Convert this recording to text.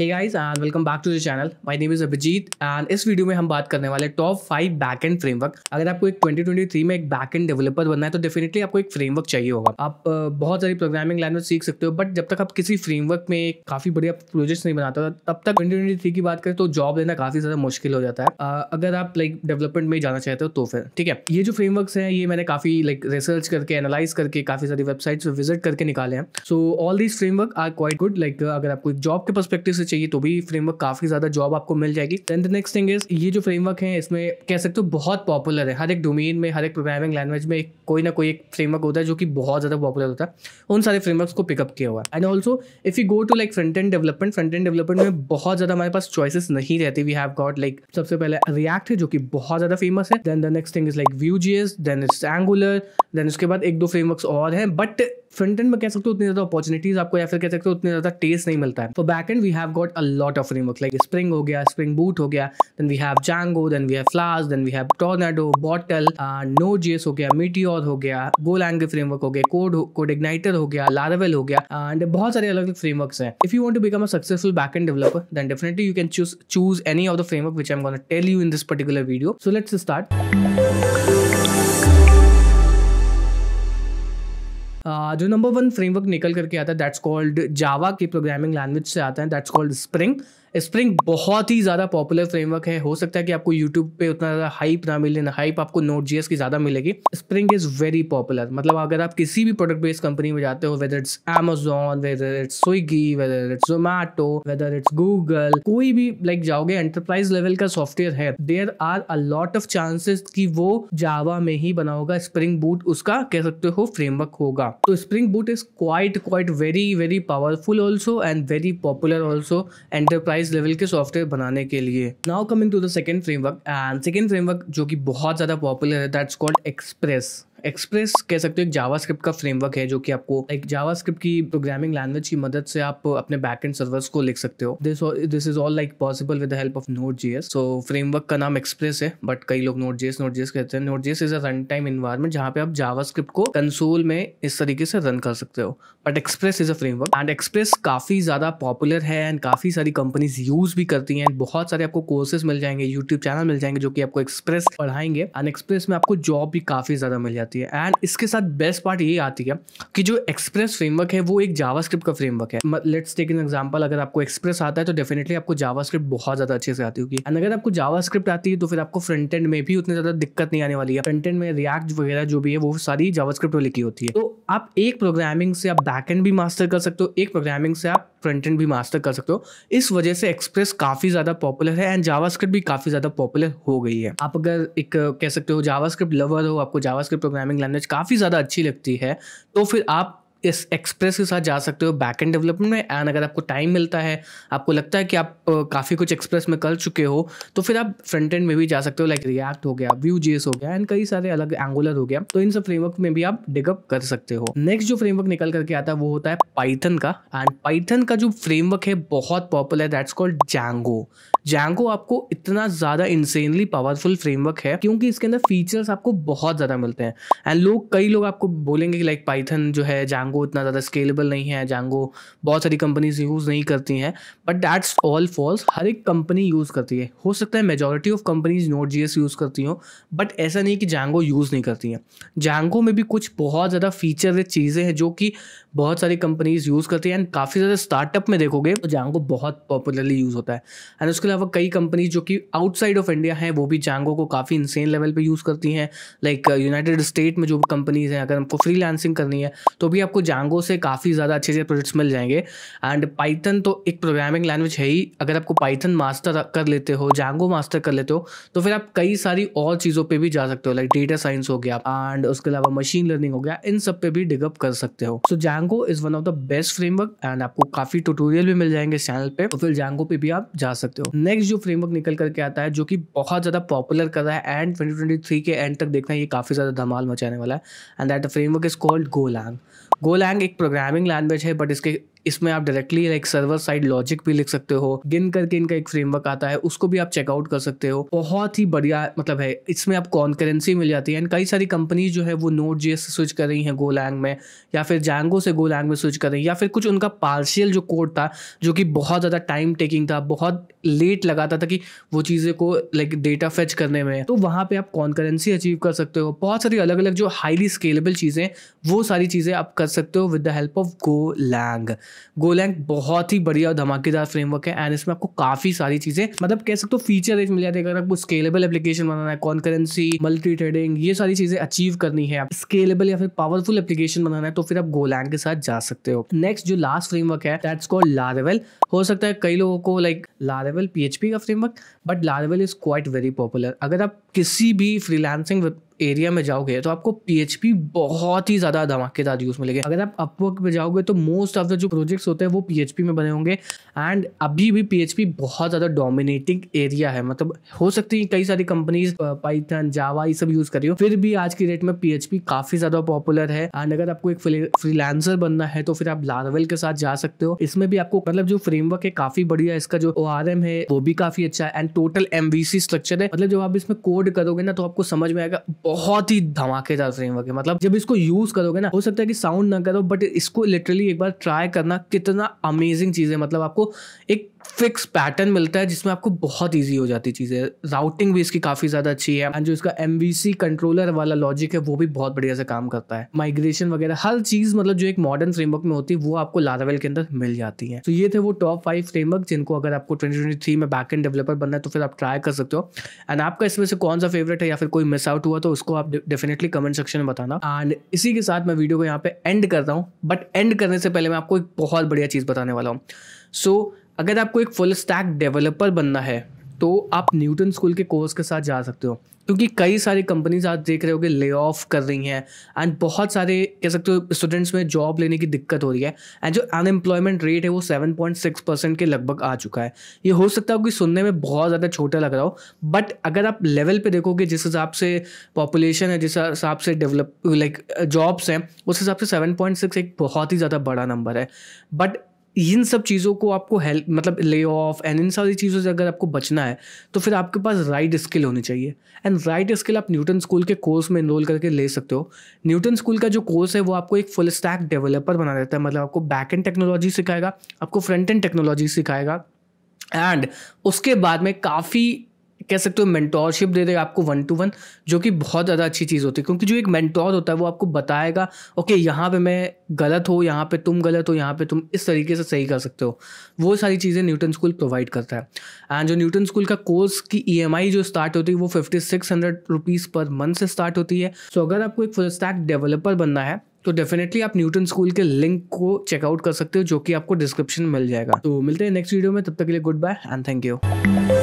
hey guys and welcome back to the channel my name is Abhijeet and इस video में हम बात करने वाले top five back end framework अगर आपको एक 2023 में एक बैक एंड डेवलपर बनना है तो डेफिनेटली आपको एक फ्रेमवर्क चाहिए होगा आप बहुत सारी प्रोग्रामिंग लैंग्वेज सीख सकते हो बट जब तक आप किसी फ्रेमवर्क में काफी बढ़िया प्रोजेक्ट्स नहीं बनाते तब तक ट्वेंटी की बात करें तो जॉब लेना काफी ज्यादा मुश्किल हो जाता है अगर आप लाइक डेवलपमेंट में जाना चाहते हो तो फिर ठीक है ये जो फ्रेमवर्क है ये मैंने काफी लाइक रिसर्च करके एनालाइज करके काफी सारी वेबसाइट्स विजिट करके निकाले हैं so all these framework are quite good like अगर आपको एक जॉब के परस्पेक्टिव से चाहिए तो भी फ्रेमवर्क काफ़ी ज़्यादा जॉब आपको मिल जाएगी then the next thing is ये जो फ्रेमवर्क है इसमें कह सकते हो बहुत पॉपुलर है हर एक डोमेन में हर एक प्रोग्रामिंग लैंग्वेज में कोई ना कोई एक फ्रेमवर्क होता है जो कि बहुत ज़्यादा पॉपुलर होता है उन सारे फ्रेमवर्क को पिकअप किया हुआ and also if you go to like front end development front end development में बहुत ज़्यादा हमारे पास चॉइसेस नहीं रहती वी हैव गॉट लाइक सबसे पहले रिएक्ट है जो कि बहुत ज़्यादा फेमस है then the next thing is like Vue J S then it's Angular देन उसके बाद एक दो फ्रेमवर्क और हैं बट फ्रंट एंड में कह सकते हो उतनी ज्यादा अपॉर्चुनिटीज आपको या फिर कह सकते हो उतनी ज्यादा टेस्ट नहीं मिलता है तो back end we have got a lot of framework like Spring हो गया स्प्रिंग बूट हो गया then we have Django then we have flask then we have Tornado bottle Node JS हो गया मीटियोर हो गया गोलैंग फ्रेमवर्क हो गया कोड कोड इग्नाइटर हो गया लारावेल हो गया एंड uh, बहुत सारे अलग अलग फ्रेमवर्क्स हैं if you want to become a successful back end developer then definitely you can choose choose any of the framework which am gonna tell you in this particular video so let's start जो number one framework निकल करके आता है that's called Java की programming language से आता है that's called spring spring बहुत ही ज़्यादा पॉपुलर फ्रेमवर्क है हो सकता है कि आपको यूट्यूब पे उतना ज़्यादा हाइप ना मिले ना हाइप आपको नोट जीएस की ज़्यादा मिलेगी स्प्रिंग इज़ वेरी पॉपुलर मतलब अगर आप किसी भी प्रोडक्ट बेस्ड कंपनी में जाते हो whether it's Amazon whether it's Swiggy whether it's Zomato whether it's Google कोई भी लाइक जाओगे एंटरप्राइज लेवल का सॉफ्टवेयर है there are a lot of chances कि वो जावा में ही बना होगा स्प्रिंग बूट उसका कह सकते हो फ्रेमवर्क होगा तो Spring Boot is quite quite very very powerful also and very popular also enterprise enterprise level के सॉफ्टवेयर बनाने के लिए now coming to the second framework and second framework जो कि बहुत ज़्यादा पॉपुलर है दैट्स कॉल्ड एक्सप्रेस एक्सप्रेस कह सकते हो एक जावा का फ्रेमवर्क है जो कि आपको एक जावा की प्रोग्रामिंग लैंग्वेज की मदद से आप अपने बैक एंड सर्वर्स को लिख सकते हो this this is all like possible with the help of Node JS so framework का नाम एक्सप्रेस है बट कई लोग नोट जीएस नोट जीएस कहते हैं Node JS is a run time environment जहां पे आप जावा को कंसोल में इस तरीके से रन कर सकते हो but Express is a framework and Express काफी ज्यादा पॉपुलर है एंड काफी सारी कंपनीज यूज भी करती हैं बहुत सारे आपको कोर्सेज मिल जाएंगे यूट्यूब चैनल मिल जाएंगे जो कि आपको एक्सप्रेस पढ़ाएंगे एंड एक्सप्रेस में आपको जॉब भी काफी ज्यादा मिल जाती है जाती है एंड इसके साथ बेस्ट पार्ट ये आती है कि जो एक्सप्रेस फ्रेमवर्क है वो एक जावा का फ्रेमवर्क है लेट्स टेक एन एग्जाम्पल अगर आपको एक्सप्रेस आता है तो डेफिनेटली आपको जावा बहुत ज़्यादा अच्छे से आती होगी एंड अगर आपको जावा आती है तो फिर आपको फ्रंट एंड में भी उतनी ज़्यादा दिक्कत नहीं आने वाली है फ्रंट एंड में रियक्ट वगैरह जो भी है वो सारी जावा में लिखी होती है तो आप एक प्रोग्रामिंग से आप बैक एंड भी मास्टर कर सकते हो एक प्रोग्रामिंग से आप फ्रंट एंड भी मास्टर कर सकते हो इस वजह से एक्सप्रेस काफ़ी ज़्यादा पॉपुलर है एंड जावा भी काफ़ी ज़्यादा पॉपुलर हो गई है आप अगर एक कह सकते हो जावा लवर हो आपको जावा प्रोग्राम प्रोग्रामिंग लैंग्वेज काफ़ी ज़्यादा अच्छी लगती है तो फिर आप इस एक्सप्रेस के साथ जा सकते हो बैक एंड डेवलपमेंट में एंड अगर आपको टाइम मिलता है आपको लगता है कि आप काफ़ी कुछ एक्सप्रेस में कर चुके हो तो फिर आप फ्रंट एंड में भी जा सकते हो लाइक रिएक्ट हो गया व्यू जेस हो गया एंड कई सारे अलग एंगुलर हो गया तो इन सब फ्रेमवर्क में भी आप डिगअप कर सकते हो नेक्स्ट जो फ्रेमवर्क निकल करके आता है वो होता है पाइथन का एंड पाइथन का जो फ्रेमवर्क है बहुत popular that's called Django Django आपको इतना ज़्यादा इंसेनली पावरफुल फ्रेमवर्क है क्योंकि इसके अंदर फीचर्स आपको बहुत ज़्यादा मिलते हैं एंड लोग कई लोग आपको बोलेंगे कि लाइक पाइथन जो है जैंगो जांगो इतना ज़्यादा स्केलेबल नहीं है जांगो बहुत सारी कंपनीज यूज़ नहीं करती हैं बट दैट्स ऑल फॉल्स हर एक कंपनी यूज़ करती है हो सकता है majority of companies Node JS use करती हों बट ऐसा नहीं कि जांगो यूज़ नहीं करती हैं जांगो में भी कुछ बहुत ज़्यादा फीचर चीज़ें हैं जो कि बहुत सारी कंपनीज यूज़ करती हैं एंड काफ़ी ज़्यादा स्टार्टअप में देखोगे तो जांगो बहुत पॉपुलरली यूज़ होता है एंड उसके अलावा कई कंपनीज जो कि आउटसाइड ऑफ इंडिया हैं वो भी जांगो को काफ़ी इंसेन लेवल पर यूज़ करती हैं लाइक यूनाइटेड स्टेट में जो कंपनीज हैं अगर हमको फ्री करनी है तो भी आपको जांगो से काफ़ी ज़्यादा अच्छे अच्छे प्रोजेक्ट्स मिल जाएंगे एंड पाइथन तो एक प्रोग्रामिंग लैंग्वेज है ही अगर आपको पाइथन मास्टर कर लेते हो जांगो मास्टर कर लेते हो तो फिर आप कई सारी और चीज़ों पर भी जा सकते हो लाइक डेटा साइंस हो गया एंड उसके अलावा मशीन लर्निंग हो गया इन सब पे भी डिगअप कर सकते हो so Django is one of the best framework and आपको काफ़ी टूटोरियल भी मिल जाएंगे इस चैनल पर तो फिर जांगो पर भी आप जा सकते हो नेक्स्ट जो फ्रेमवर्क निकल करके आता है जो कि बहुत ज़्यादा पॉपुलर कर रहा है एंड ट्वेंटी के एंड तक देखना ये काफ़ी ज़्यादा धमाल मचाने वाला है and that framework is called Golang Golang एक प्रोग्रामिंग लैंग्वेज है बट इसके इसमें आप directly like server side logic भी लिख सकते हो गिन करके इनका एक फ्रेमवर्क आता है उसको भी आप चेकआउट कर सकते हो बहुत ही बढ़िया मतलब है इसमें आप कॉन्करेंसी मिल जाती है एंड कई सारी कंपनीज जो है वो नोट जी से स्विच कर रही हैं गोलैंग में या फिर जैंगो से गोलैंग में स्विच कर रही है या फिर कुछ उनका पार्शियल जो कोड था जो कि बहुत ज़्यादा टाइम टेकिंग था बहुत लेट लगाता था कि वो चीज़ें को लाइक डेटा फेच करने में तो वहाँ पे आप कॉन्करेंसी अचीव कर सकते हो बहुत सारी अलग अलग जो हाईली स्केलेबल चीज़ें वो सारी चीज़ें आप कर सकते हो with the help of Golang Golang बहुत ही बढ़िया और धमाकेदार फ्रेमवर्क है एंड इसमें आपको काफ़ी सारी चीज़ें मतलब कह सकते हो फीचर एक मिल जाते हैं अगर आपको स्केलेबल एप्लीकेशन बनाना है कॉन्करेंसी मल्टी ट्रेडिंग ये सारी चीज़ें अचीव करनी है स्केलेबल या फिर पावरफुल एप्लीकेशन बनाना है तो फिर आप गो लैंग के साथ जा सकते हो नेक्स्ट जो लास्ट फ्रेमवर्क है दैट्स कॉल्ड लारेवेल हो सकता है कई लोगों को लाइक लारेवेल लारावेल पी का framework but Laravel is quite very popular अगर आप किसी भी फ्रीलांसिंग एरिया में जाओगे तो आपको पी बहुत ही ज़्यादा धमाकेदार यूज़ मिलेगा अगर आप अपवर्क में जाओगे तो मोस्ट ऑफ द जो प्रोजेक्ट्स होते हैं वो पी में बने होंगे एंड अभी भी पी बहुत ज़्यादा डोमिनेटिंग एरिया है मतलब हो सकती है कई सारी कंपनीज पाइथन जावा ये सब यूज़ करी हो फिर भी आज की डेट में पी काफ़ी ज़्यादा पॉपुलर है एंड अगर आपको एक फ्रीलांसर बनना है तो फिर आप लारावेल के साथ जा सकते हो इसमें भी आपको मतलब जो फ्रेमवर्क है काफ़ी बढ़िया इसका जो ओ है वो भी काफ़ी अच्छा है एंड टोटल एमवीसी स्ट्रक्चर है मतलब जब आप इसमें कोड करोगे ना तो आपको समझ में आएगा बहुत ही धमाकेदार फ्रेमवर्क है मतलब जब इसको यूज करोगे ना हो सकता है कि साउंड ना करो बट इसको लिटरली एक बार ट्राई करना कितना अमेजिंग चीज है मतलब आपको एक फिक्स पैटर्न मिलता है जिसमें आपको बहुत ईजी हो जाती चीज़ें राउटिंग भी इसकी काफ़ी ज़्यादा अच्छी है एंड जो इसका एम कंट्रोलर वाला लॉजिक है वो भी बहुत बढ़िया से काम करता है माइग्रेशन वगैरह हर चीज़ मतलब जो एक मॉडर्न फ्रेमवर्क में होती है वो आपको लारावेल के अंदर मिल जाती है तो ये थे वो टॉप फाइव फ्रेमवर्क जिनको अगर आपको ट्वेंटी में बैक एंड डेवलपर बनना है तो फिर आप ट्राई कर सकते हो एंड आपका इसमें से कौन सा फेवरेट है या फिर कोई मिस आउट हुआ तो उसको आप डेफिनेटली कमेंट सेक्शन में बताना एंड इसी के साथ मैं वीडियो को यहाँ पे एंड करता हूँ बट एंड करने से पहले मैं आपको एक बहुत बढ़िया चीज़ बताने वाला हूँ सो so, अगर आपको एक फुल स्टैक डेवलपर बनना है तो आप न्यूटन स्कूल के कोर्स के साथ जा सकते हो क्योंकि कई सारी कंपनीज आप देख रहे कि ले ऑफ कर रही हैं एंड बहुत सारे कह सकते हो स्टूडेंट्स में जॉब लेने की दिक्कत हो रही है एंड जो अनएम्प्लॉयमेंट रेट है वो 7.6 परसेंट के लगभग आ चुका है ये हो सकता है कि सुनने में बहुत ज़्यादा छोटा लग रहा हो बट अगर आप लेवल पे देखोगे जिस हिसाब से पॉपुलेशन है जिस हिसाब से डेवलप लाइक जॉब्स हैं उस हिसाब से सेवन एक बहुत ही ज़्यादा बड़ा नंबर है बट इन सब चीज़ों को आपको हेल्प मतलब ले ऑफ एंड इन सारी चीज़ों से अगर आपको बचना है तो फिर आपके पास राइट स्किल होनी चाहिए एंड राइट स्किल आप न्यूटन स्कूल के कोर्स में इनरोल करके ले सकते हो न्यूटन स्कूल का जो कोर्स है वो आपको एक फुल स्टैक डेवलपर बना देता है मतलब आपको बैक एंड टेक्नोलॉजी सिखाएगा आपको फ्रंट एंड टेक्नोलॉजी सिखाएगा एंड उसके बाद में काफ़ी कह सकते हो मेंटोरशिप दे देगा आपको वन टू वन जो कि बहुत ज़्यादा अच्छी चीज़ होती है क्योंकि जो एक मेंटोर होता है वो आपको बताएगा ओके यहाँ पे मैं गलत हो यहाँ पे तुम गलत हो यहाँ पे तुम इस तरीके से सही कर सकते हो वो सारी चीज़ें न्यूटन स्कूल प्रोवाइड करता है एंड जो न्यूटन स्कूल का कोर्स की ई e जो स्टार्ट होती है वो fifty six hundred rupees per month से स्टार्ट होती है सो अगर आपको एक फुल स्टैक डेवलपर बनना है तो डेफिनेटली आप न्यूटन स्कूल के लिंक को चेकआउट कर सकते हो जो कि आपको डिस्क्रिप्शन मिल जाएगा तो मिलते हैं नेक्स्ट वीडियो में तब तक के लिए goodbye and thank you